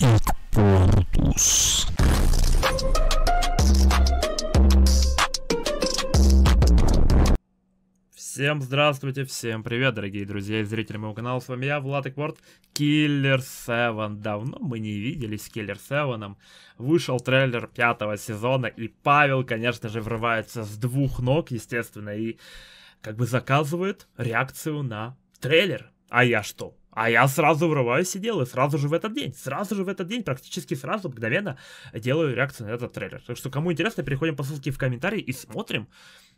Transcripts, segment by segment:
Икпортус. Всем здравствуйте, всем привет, дорогие друзья и зрители моего канала, с вами я, Влад Экпорт, Киллер 7. Давно мы не виделись с Киллер 7, вышел трейлер пятого сезона, и Павел, конечно же, врывается с двух ног, естественно, и как бы заказывает реакцию на трейлер. А я что? А я сразу врываюсь и делаю, сразу же в этот день, сразу же в этот день, практически сразу, мгновенно делаю реакцию на этот трейлер. Так что, кому интересно, переходим по ссылке в комментарии и смотрим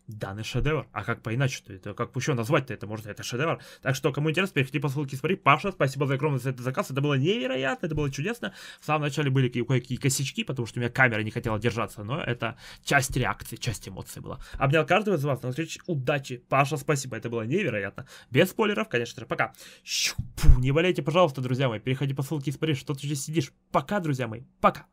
данный шедевр. А как поиначе-то? Это как еще назвать-то это? можно, это шедевр? Так что, кому интересно, переходи по ссылке, смотри. Паша, спасибо за огромный за этот заказ. Это было невероятно, это было чудесно. В самом начале были кое-какие косячки, потому что у меня камера не хотела держаться, но это часть реакции, часть эмоций была. Обнял каждого из вас. На встрече. Удачи. Паша, спасибо. Это было невероятно. Без спойлеров, конечно же. Пока. Щу, не болейте, пожалуйста, друзья мои. Переходи по ссылке и смотри, что ты здесь сидишь. Пока, друзья мои. Пока.